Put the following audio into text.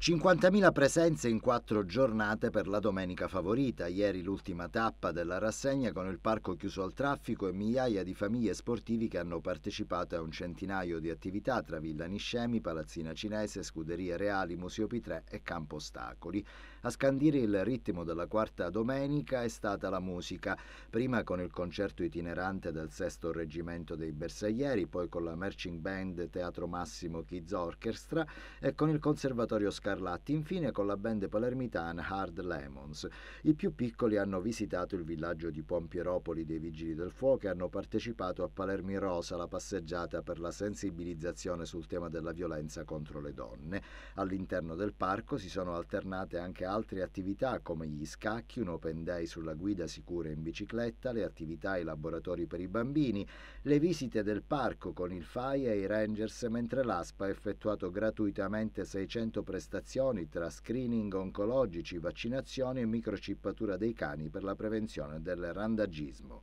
50.000 presenze in quattro giornate per la domenica favorita. Ieri l'ultima tappa della rassegna con il parco chiuso al traffico e migliaia di famiglie sportivi che hanno partecipato a un centinaio di attività tra Villa Niscemi, Palazzina Cinese, Scuderie Reali, Museo Pitre e Campo Ostacoli. A scandire il ritmo della quarta domenica è stata la musica, prima con il concerto itinerante del sesto reggimento dei Bersaglieri, poi con la marching band Teatro Massimo Kids Orchestra e con il Conservatorio Scandinavo Scarlatti, infine con la band palermitana Hard Lemons. I più piccoli hanno visitato il villaggio di Pompieropoli dei Vigili del Fuoco e hanno partecipato a Palermi Rosa, la passeggiata per la sensibilizzazione sul tema della violenza contro le donne. All'interno del parco si sono alternate anche altre attività come gli scacchi, un open day sulla guida sicura in bicicletta, le attività ai laboratori per i bambini, le visite del parco con il FAI e i Rangers, mentre l'ASPA ha effettuato gratuitamente 600 prestazioni sperimentazioni tra screening oncologici, vaccinazioni e microcippatura dei cani per la prevenzione del randagismo.